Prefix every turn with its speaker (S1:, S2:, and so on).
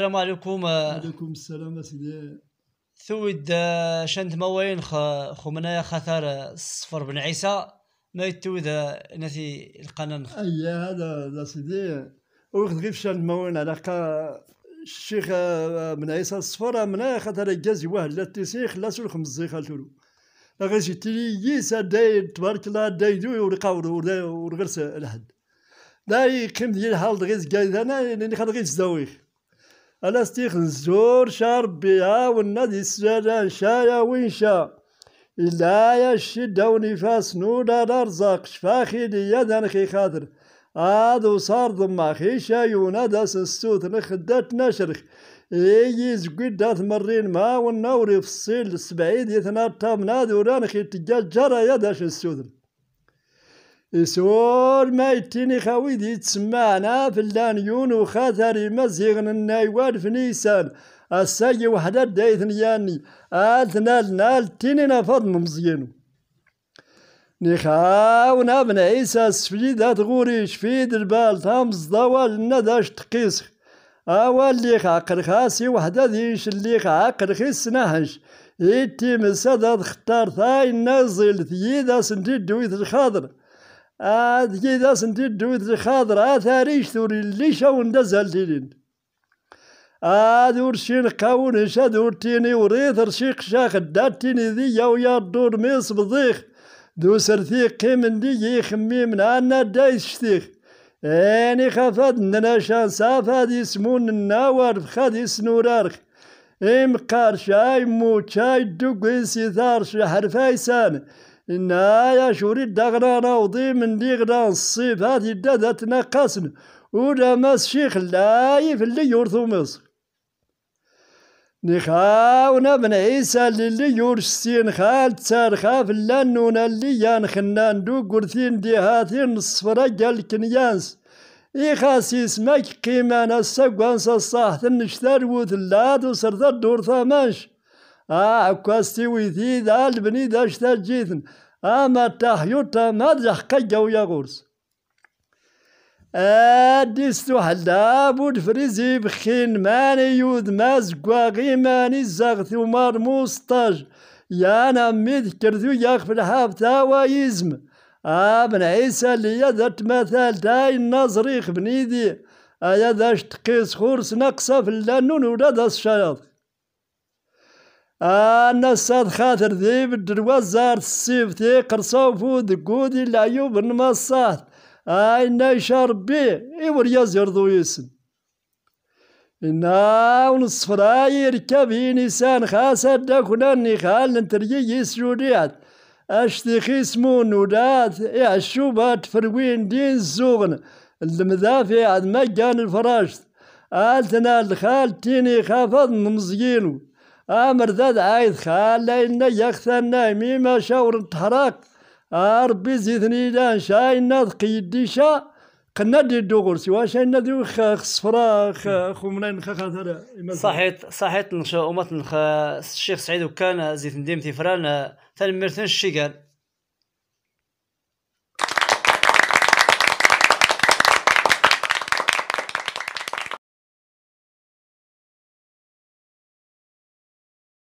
S1: السلام عليكم عليكم السلام سيدي ثويد شند موين خ منايا خثار الصفر بن عيسى ما يتويد ناسي القانون
S2: اي هذا لا سيدي وخد غير شند موين على الشيخ بن عيسى الصفر منايا خثار جازي واحد لا تيسيخ لا سول خمس زيخ غير جيتي يسا داير تبارك الله دايدو ورقاور ورغرس الحد لا يقيم ديال هالد غير زكايد انا لاني خاطر غيز الزاويخ ستيخ الزور شاربي ها والنادي السلام شايا وين شا إلا الشدة ونفاس نودا الأرزاق شفاخي ليا دانخي خاطر عاد وصار ضماخي يونا داس السوت نخدات نشرخ إيجي دات مرين ما والنوري في الصيل السبعيد يثنا التامنا رانخي تجا تجاجرة يا داش السودن سور ما يتيني خويدي تسمعنا في اللانيون وخاثري مزيغن النايوان في نيسان الساي وحدة دايثن ياني آثنا لنال التيني نفض مزيينو نخاونا بن عيسى سفيدة غوري شفيد البال تامز ضوال نداش تقيسخ أول لي عقل خاسي وحدة ذيش اللي عقل خيس نهش إيتي مسدد اختار ثاي نازل ثيدا سنتي دويت الخضر آد كي داس انتي دوت خاضر آثاريش ثوري شاو ندزل تيلين آد ورشين قاون هشاد ورتيني وريث رشيق شاخ داتيني ذي ياو يا دور ميس بضيخ دو سرثيق قيمن دي يخمي من عنا دايس شتيخ اني خافد نناشان سافاد يسمون النوار فخاد يسنورارخ ام قارش اي مو شاي دوغ سيثار شحر فايسان يا شوري دغنا راوضي من ديغنا الصيف هذه الدادة تنقصن ولا ماس شيخ لايف اللي يورثو مصر نخاونا من عيسى اللي سين خال تسارخا خاف لانونا اللي ينخنان دو قرثين دي هاثين الصفرجة الكنيانس إخاسي اسمك قيمانا السقوانس الصاحث النشتار وثلاد وسرد الدور ثامانش اه كاستي دال البني داشتا جيثن اما آه، تحيوتا مدح قجا يا غورس اديستو آه، حلا بود فريزي بخين ماني يود ماز قواغي ماني زغثي ومار موستاج يانا انا ميد كرثو ياخ في تاوايزم وايزم ابن آه، عيسى اللي يذت مثال تاي النظريخ بنيدي ايا ذا قيس خورس نقصف في اللنون ولا ذا الشياطين انا ساد خاطر ذيب الدروازار السيف السيفتي قرصاو فود قودي العيوب النمصات اي نايشا ربي ايور يزير ذو يسن إنا ونصفراي ركبي نسان خاسر داكنا نخال نترجي يسجوديات أشتخي سمون نودات إعشوبات إيه فروين دين زوغن المذافي عد مجان الفراشت آلتنا الخال تيني خافض نمزينو امر ذا عايد خالينا يخسرنا ميما شاور تحرك ربي زيدني لان شاينا قيدي شا قلنا دي دوغور سوا شاينا دي خصفرا خمرين خاخاثر صحيت
S1: صحيت نشا ومات الشيخ سعيد وكان زيد نديم ثاني تنمرتن الشيكال